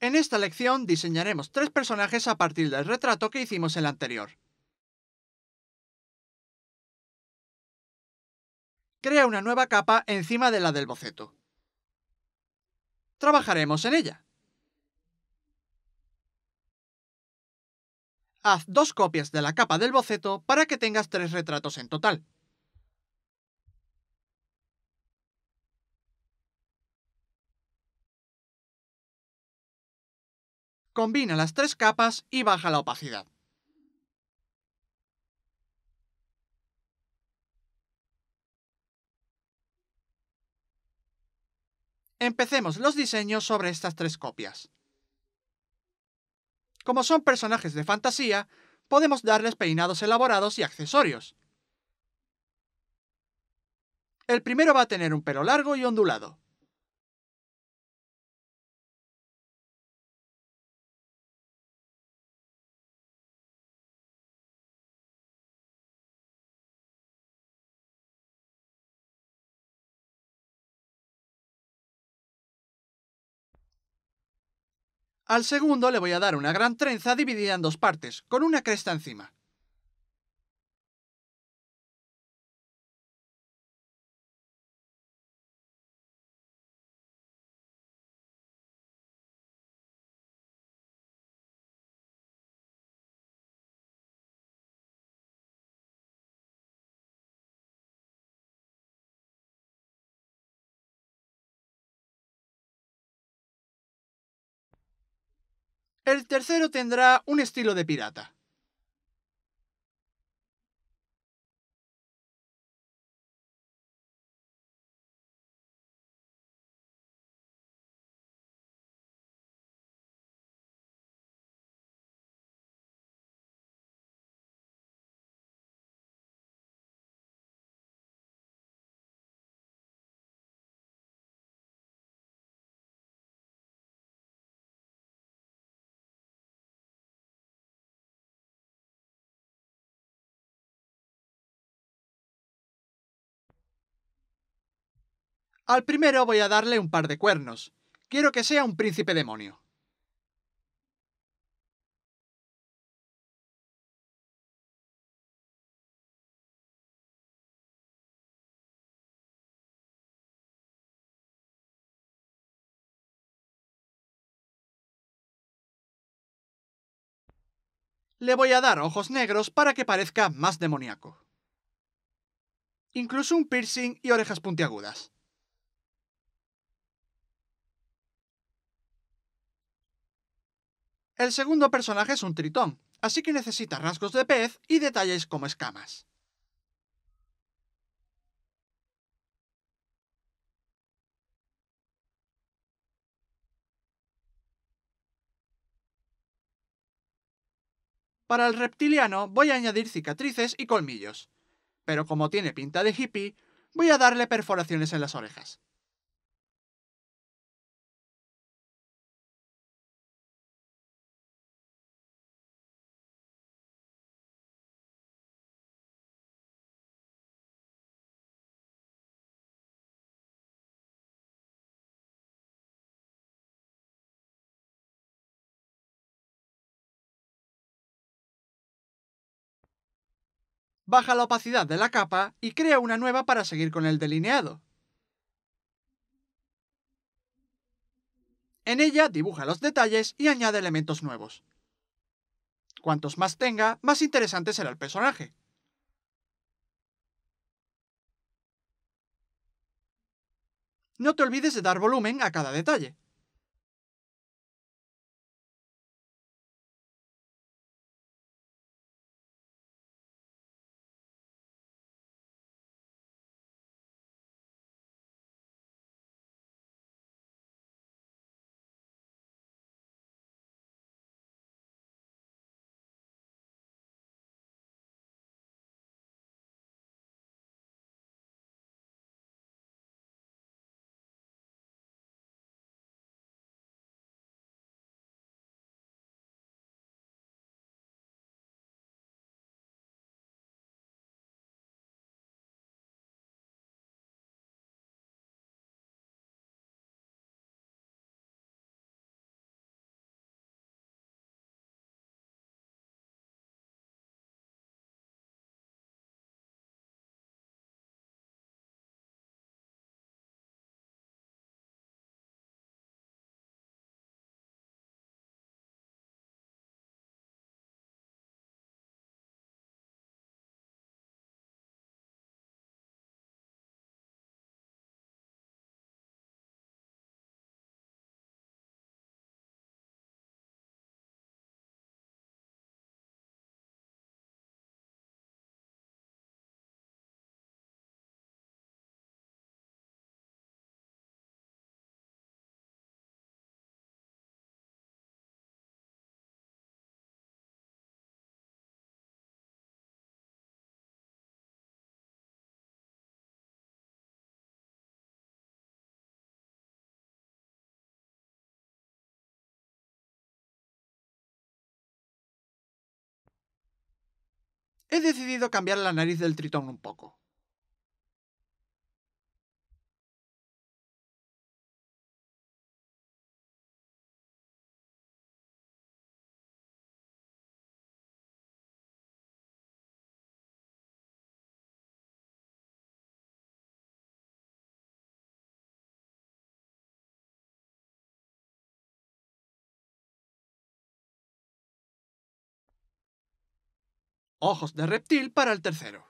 En esta lección diseñaremos tres personajes a partir del retrato que hicimos en la anterior. Crea una nueva capa encima de la del boceto. Trabajaremos en ella. Haz dos copias de la capa del boceto para que tengas tres retratos en total. Combina las tres capas y baja la opacidad. Empecemos los diseños sobre estas tres copias. Como son personajes de fantasía, podemos darles peinados elaborados y accesorios. El primero va a tener un pelo largo y ondulado. Al segundo le voy a dar una gran trenza dividida en dos partes, con una cresta encima. El tercero tendrá un estilo de pirata. Al primero voy a darle un par de cuernos. Quiero que sea un príncipe demonio. Le voy a dar ojos negros para que parezca más demoníaco. Incluso un piercing y orejas puntiagudas. El segundo personaje es un tritón, así que necesita rasgos de pez y detalles como escamas. Para el reptiliano voy a añadir cicatrices y colmillos, pero como tiene pinta de hippie, voy a darle perforaciones en las orejas. baja la opacidad de la capa y crea una nueva para seguir con el delineado. En ella dibuja los detalles y añade elementos nuevos. Cuantos más tenga, más interesante será el personaje. No te olvides de dar volumen a cada detalle. He decidido cambiar la nariz del tritón un poco. Ojos de reptil para el tercero.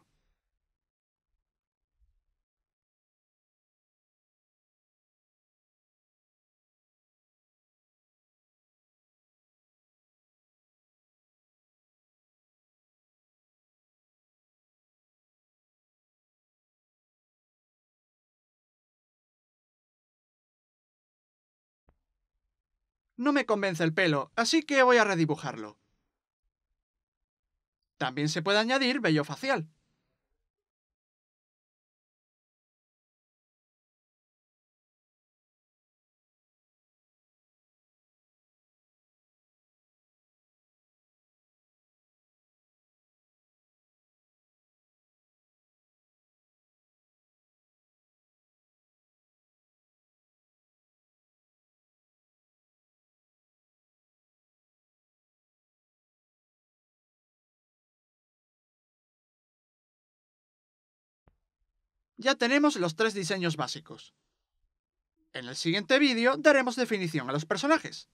No me convence el pelo, así que voy a redibujarlo. También se puede añadir vello facial. Ya tenemos los tres diseños básicos. En el siguiente vídeo daremos definición a los personajes.